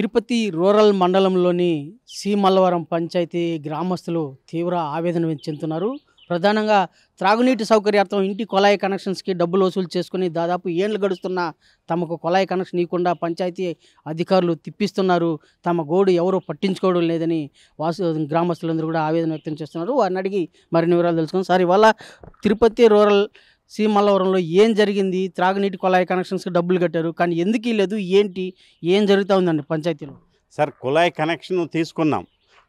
Tirupati rural మండలంలోని C Mallavaram panchayat గ్రామస్తులు తీవ్ర ఆవేదన చెందుతున్నారు ప్రధానంగా త్రాగునీటి సౌకర్యార్థం ఇంటి కొలాయి కనెక్షన్స్కి డబ్బులు వసూలు చేసుకుని దాదాపు ఏళ్ళు గడుస్తున్న తమకు కొలాయి కనెక్షన్ ఇవ్వకుండా పంచాయతీ అధికారులు తిప్పిస్తున్నారు తమ గోడు ఎవరూ పట్టించుకోవడం లేదని వాసు గ్రామస్తులందరూ కూడా ఆవేదన వ్యక్తం చేస్తున్నారు వారిని అడిగి మరిన్ని వివరాలు తెలుసుకుని సార్ ఇవాళ తిరుపతి రూరల్ సీమల్లవరంలో ఏం జరిగింది త్రాగునీటి కుళాయి కనెక్షన్స్కి డబ్బులు కట్టారు కానీ ఎందుకు ఇవ్వలేదు ఏంటి ఏం జరుగుతూ ఉందండి పంచాయతీలో సార్ కుళాయి కనెక్షన్ తీసుకున్నాం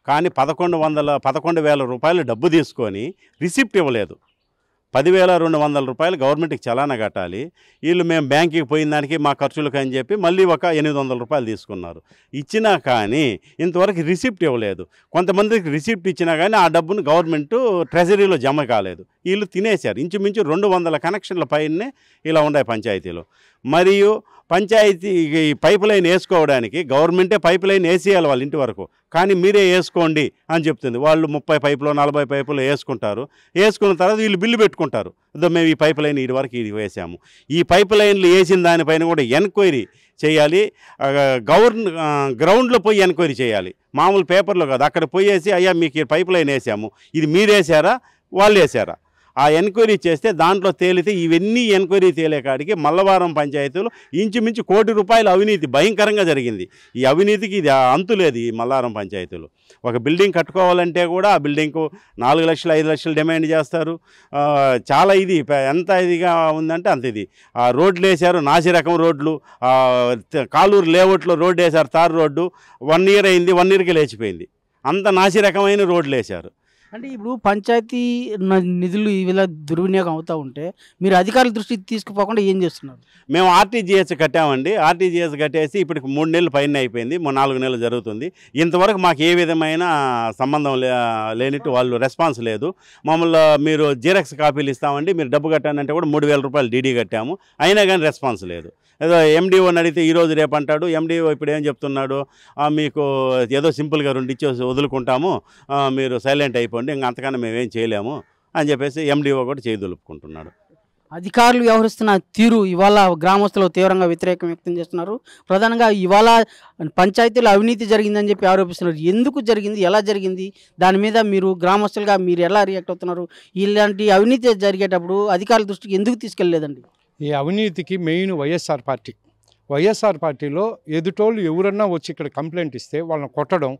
కానీ పదకొండు వందల పదకొండు వేల రూపాయలు డబ్బు తీసుకొని రిసిప్ట్ ఇవ్వలేదు పదివేల రెండు వందల రూపాయలు గవర్నమెంట్కి చలానా కట్టాలి వీళ్ళు మేము బ్యాంకుకి పోయిన దానికి మా ఖర్చులకు అని చెప్పి మళ్ళీ ఒక ఎనిమిది వందల రూపాయలు తీసుకున్నారు ఇచ్చినా కానీ ఇంతవరకు రిసిప్ట్ ఇవ్వలేదు కొంతమందికి రిసిప్ట్ ఇచ్చినా కానీ ఆ డబ్బును గవర్నమెంట్ ట్రెజరీలో జమ కాలేదు వీళ్ళు తినేశారు ఇంచుమించు రెండు వందల కనెక్షన్ల పైనే ఇలా ఉన్నాయి పంచాయతీలో మరియు పంచాయతీ ఈ పైప్ లైన్ వేసుకోవడానికి గవర్నమెంటే పైప్ లైన్ వేసేయాలి వాళ్ళ ఇంటి వరకు కానీ మీరే వేసుకోండి అని చెప్తుంది వాళ్ళు ముప్పై పైపులో నలభై పైపులో వేసుకుంటారు వేసుకున్న తర్వాత వీళ్ళు బిల్లు పెట్టుకుంటారు మేము ఈ పైప్ లైన్ ఇది వరకు ఇది వేసాము ఈ పైప్ లైన్లు వేసిన దానిపైన కూడా ఎన్క్వైరీ చేయాలి గవర్న గ్రౌండ్లో పోయి ఎన్క్వైరీ చేయాలి మామూలు పేపర్లో కాదు అక్కడ పోయేసి అయ్యా మీకు ఈ పైప్ లైన్ వేసాము ఇది మీరు వేసారా వాళ్ళు వేసారా ఆ ఎన్క్వైరీ చేస్తే దాంట్లో తేలితే ఇవన్నీ ఎన్క్వైరీ తేలేకాడికి మల్లవారం పంచాయతీలు ఇంచుమించు కోటి రూపాయల అవినీతి భయంకరంగా జరిగింది ఈ అవినీతికి ఇది అంతు లేదు ఈ మల్లారం పంచాయతీలు ఒక బిల్డింగ్ కట్టుకోవాలంటే కూడా ఆ బిల్డింగ్కు నాలుగు లక్షలు ఐదు లక్షలు డిమాండ్ చేస్తారు చాలా ఇది ఎంత ఇదిగా ఉందంటే అంత ఇది ఆ రోడ్లు వేశారు నాసిరకం రోడ్లు కాలూరు లేఅవుట్లో రోడ్డు వేశారు తారు రోడ్డు వన్ ఇయర్ అయింది వన్ ఇయర్కి లేచిపోయింది అంత నాసిరకమైన రోడ్లు వేశారు అంటే ఇప్పుడు పంచాయతీ నిధులు ఇలా దుర్వినియోగం అవుతూ ఉంటే మీరు అధికారుల దృష్టి తీసుకుపోకుండా ఏం చేస్తున్నారు మేము ఆర్టీజీఎస్ కట్టామండి ఆర్టీజీఎస్ కట్టేసి ఇప్పటికి మూడు నెలలు పైన అయిపోయింది నాలుగు నెలలు జరుగుతుంది ఇంతవరకు మాకు ఏ విధమైన సంబంధం లేనిట్టు వాళ్ళు రెస్పాన్స్ లేదు మమ్మల్ని మీరు జీరక్స్ కాపీలు ఇస్తామండి మీరు డబ్బు కట్టానంటే కూడా మూడు రూపాయలు డీడీ కట్టాము అయినా కానీ రెస్పాన్స్ లేదు ఏదో ఎండిఓని అడిగితే ఈరోజు రేపు అంటాడు ఎండిఓ ఇప్పుడు ఏం చెప్తున్నాడు మీకు ఏదో సింపుల్గా రెండు ఇచ్చేసి వదులుకుంటాము మీరు సైలెంట్ అయిపోండి ఇంకా అంతకన్నా ఏం చేయలేము అని చెప్పేసి ఎండిఓ కూడా చేయదొలుపుకుంటున్నాడు అధికారులు వ్యవహరిస్తున్న తీరు ఇవాళ గ్రామస్తులు తీవ్రంగా వ్యతిరేకం వ్యక్తం చేస్తున్నారు ప్రధానంగా ఇవాళ పంచాయతీలో అవినీతి జరిగిందని చెప్పి ఆరోపిస్తున్నారు ఎందుకు జరిగింది ఎలా జరిగింది దాని మీద మీరు గ్రామస్తులుగా మీరు ఎలా రియాక్ట్ అవుతున్నారు ఇలాంటి అవినీతి జరిగేటప్పుడు అధికారుల దృష్టికి ఎందుకు తీసుకెళ్ళలేదండి ఈ అవినీతికి మెయిన్ వైఎస్ఆర్ పార్టీ వైఎస్ఆర్ పార్టీలో ఎదుటోళ్ళు ఎవరన్నా వచ్చి ఇక్కడ కంప్లైంట్ ఇస్తే వాళ్ళని కొట్టడం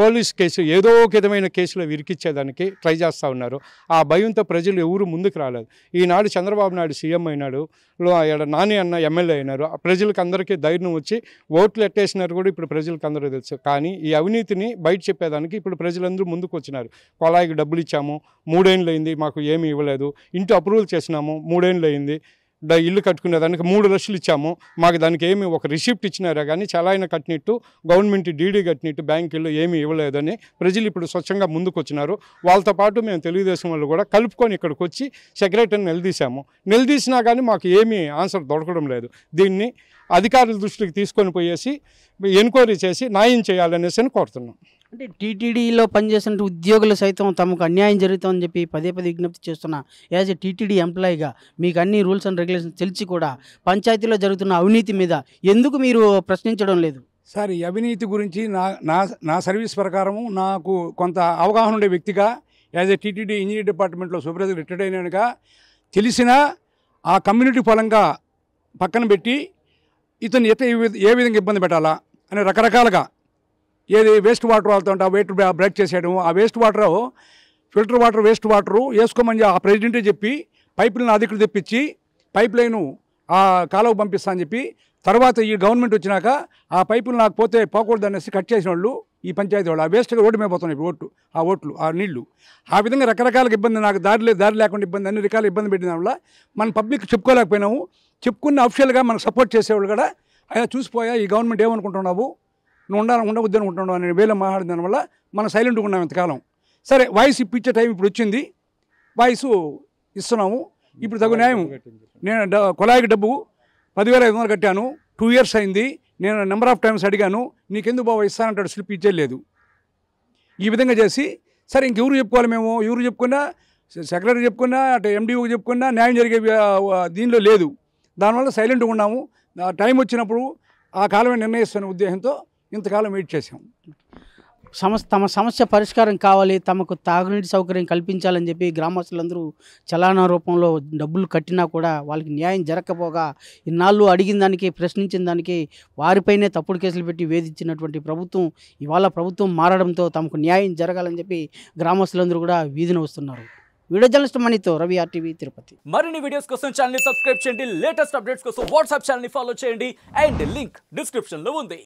పోలీస్ కేసు ఏదో ఒక విధమైన కేసులో విరికిచ్చేదానికి ట్రై చేస్తూ ఉన్నారు ఆ భయంతో ప్రజలు ఎవరు ముందుకు రాలేదు ఈనాడు చంద్రబాబు నాయుడు సీఎం అయినాడు నాని అన్న ఎమ్మెల్యే అయినారు ప్రజలకు అందరికీ ధైర్యం వచ్చి ఓట్లు ఎట్టేసినారు కూడా ఇప్పుడు ప్రజలకు అందరూ తెలుసు కానీ ఈ అవినీతిని బయట చెప్పేదానికి ఇప్పుడు ప్రజలందరూ ముందుకు వచ్చినారు కొలాయికి డబ్బులు ఇచ్చాము మూడేళ్ళు అయింది మాకు ఏమీ ఇవ్వలేదు ఇంటి అప్రూవల్ చేసినాము మూడేళ్ళు అయింది ఇల్లు కట్టుకునే దానికి మూడు లక్షలు ఇచ్చాము మాకు దానికి ఏమి ఒక రిసిప్ట్ ఇచ్చినారా కానీ చలాయన కట్టినట్టు గవర్నమెంట్ డీడీ కట్టినట్టు బ్యాంకులు ఏమీ ఇవ్వలేదని ప్రజలు ఇప్పుడు స్వచ్ఛంగా ముందుకు వచ్చినారు వాళ్ళతో పాటు మేము తెలుగుదేశం వాళ్ళు కూడా కలుపుకొని ఇక్కడికి వచ్చి సెక్రటరీని నిలదీశాము నిలదీసినా కానీ మాకు ఏమీ ఆన్సర్ దొరకడం లేదు దీన్ని అధికారుల దృష్టికి తీసుకొని పోయేసి ఎన్క్వైరీ చేసి న్యాయం చేయాలనేసి అని కోరుతున్నాం అంటే టీటీడీలో పనిచేసిన ఉద్యోగులు సైతం తమకు అన్యాయం జరుగుతుందని చెప్పి పదే పదే విజ్ఞప్తి చేస్తున్న యాజ్ ఎ టీటీడీ ఎంప్లాయీగా మీకు అన్ని రూల్స్ అండ్ రెగ్యులేషన్స్ తెలిసి కూడా పంచాయతీలో జరుగుతున్న అవినీతి మీద ఎందుకు మీరు ప్రశ్నించడం లేదు సార్ ఈ అవినీతి గురించి నా నా నా సర్వీస్ ప్రకారము నాకు కొంత అవగాహన ఉండే వ్యక్తిగా యాజ్ ఎ టీటీడీ ఇంజనీర్ డిపార్ట్మెంట్లో సూపర్వైజర్ రిటైర్డ్ అయినగా తెలిసిన ఆ కమ్యూనిటీ ఫలంగా పక్కన పెట్టి ఇతను ఎట్లా ఏ విధంగా ఇబ్బంది పెట్టాలా అనే రకరకాలుగా ఏది వేస్ట్ వాటర్ వాళ్ళతో ఆ వెయిట్ బ్రేక్ చేసేయడం ఆ waste water filter water waste water వేసుకోమని ఆ ప్రెసిడెంటే చెప్పి పైపులను నా దగ్గర తెప్పించి పైప్ లైను ఆ కాలువ పంపిస్తా అని చెప్పి తర్వాత ఈ గవర్నమెంట్ వచ్చినాక ఆ పైపులు నాకు పోతే పోకూడదు అనేసి కట్ చేసిన వాళ్ళు ఈ పంచాయతీ వాళ్ళు ఆ వేస్ట్గా రోడ్డు మీద పోతున్నాయి ఓట్లు ఆ ఓట్లు ఆ నీళ్లు ఆ విధంగా రకరకాల ఇబ్బంది నాకు దారి దారి లేకుండా ఇబ్బంది అన్ని రకాల ఇబ్బంది పెట్టిన వల్ల మనం పబ్లిక్ చెప్పుకోలేకపోయినాము చెప్పుకున్న అఫీషియల్గా మనకు సపోర్ట్ చేసేవాళ్ళు కూడా అయ్యా చూసిపోయా ఈ గవర్నమెంట్ ఏమనుకుంటున్నావు నువ్వు ఉండాలి ఉండవద్దు అనుకుంటున్నాడు అనే వేలో మాట్లాడిన దానివల్ల మనం సైలెంట్గా ఉన్నాం ఇంతకాలం సరే వాయిస్ ఇప్పించే టైం ఇప్పుడు వచ్చింది వాయిస్ ఇస్తున్నాము ఇప్పుడు తగు న్యాయం నేను కొలాయికి డబ్బు పదివేల ఐదు వందలు కట్టాను టూ ఇయర్స్ అయింది నేను నెంబర్ ఆఫ్ టైమ్స్ అడిగాను నీకెందుకు బాబు ఇస్తానంటాడు స్లిప్ ఇచ్చేయలేదు ఈ విధంగా చేసి సరే ఇంకెవరు చెప్పుకోవాలి మేము ఎవరు చెప్పుకున్నా సెక్రటరీ చెప్పుకున్నా అటు ఎండిఓకి చెప్పుకున్నా న్యాయం జరిగే దీనిలో లేదు దానివల్ల సైలెంట్గా ఉన్నాము టైం వచ్చినప్పుడు ఆ కాలమే నిర్ణయిస్తున్న ఉద్దేశంతో ఇంతకాలం వెయిట్ చేసాం సమస్య తమ సమస్య పరిష్కారం కావాలి తమకు తాగునీటి సౌకర్యం కల్పించాలని చెప్పి గ్రామస్తులందరూ చలానా రూపంలో డబ్బులు కట్టినా కూడా వాళ్ళకి న్యాయం జరగకపోగా ఇన్నాళ్ళు అడిగిన దానికి ప్రశ్నించిన దానికి వారిపైనే తప్పుడు కేసులు పెట్టి వేధించినటువంటి ప్రభుత్వం ఇవాళ ప్రభుత్వం మారడంతో తమకు న్యాయం జరగాలని చెప్పి గ్రామస్తులందరూ కూడా వీధిన వస్తున్నారు వీడియో జర్నలిస్ట్ మనీతో రవి ఆర్టీవీ తిరుపతి మరిన్ని వీడియోస్ కోసం ఛానల్ సబ్స్క్రైబ్ చేయండి లేటెస్ట్ అప్డేట్స్ కోసం వాట్సాప్ ఛానల్ ఫాలో చేయండి అండ్ లింక్ డిస్క్రిప్షన్లో ఉంది